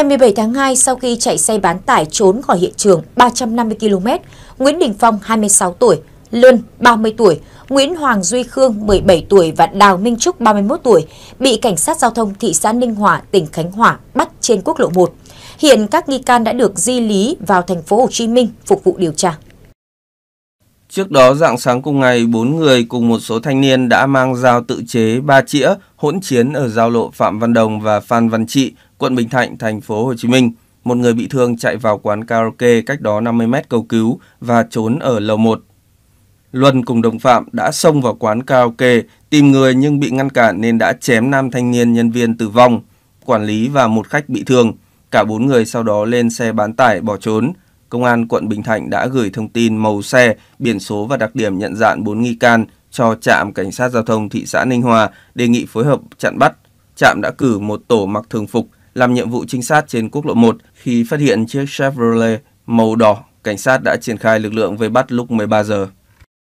Ngày 17 tháng 2, sau khi chạy xe bán tải trốn khỏi hiện trường 350 km, Nguyễn Đình Phong, 26 tuổi, Luân, 30 tuổi, Nguyễn Hoàng Duy Khương, 17 tuổi và Đào Minh Trúc, 31 tuổi, bị Cảnh sát Giao thông thị xã Ninh Hòa, tỉnh Khánh Hòa bắt trên quốc lộ 1. Hiện các nghi can đã được di lý vào thành phố Hồ Chí Minh phục vụ điều tra. Trước đó, dạng sáng cùng ngày, 4 người cùng một số thanh niên đã mang dao tự chế ba chĩa hỗn chiến ở giao lộ Phạm Văn Đồng và Phan Văn Trị quận Bình Thạnh, thành phố Hồ Chí Minh. Một người bị thương chạy vào quán karaoke cách đó 50 mét cầu cứu và trốn ở lầu 1. Luân cùng đồng phạm đã xông vào quán karaoke, tìm người nhưng bị ngăn cản nên đã chém nam thanh niên nhân viên tử vong, quản lý và một khách bị thương. Cả bốn người sau đó lên xe bán tải bỏ trốn. Công an quận Bình Thạnh đã gửi thông tin màu xe, biển số và đặc điểm nhận dạng 4 nghi can cho trạm cảnh sát giao thông thị xã Ninh Hòa đề nghị phối hợp chặn bắt. Trạm đã cử một tổ mặc thường phục làm nhiệm vụ trinh sát trên quốc lộ 1 khi phát hiện chiếc Chevrolet màu đỏ, cảnh sát đã triển khai lực lượng vây bắt lúc 13 giờ.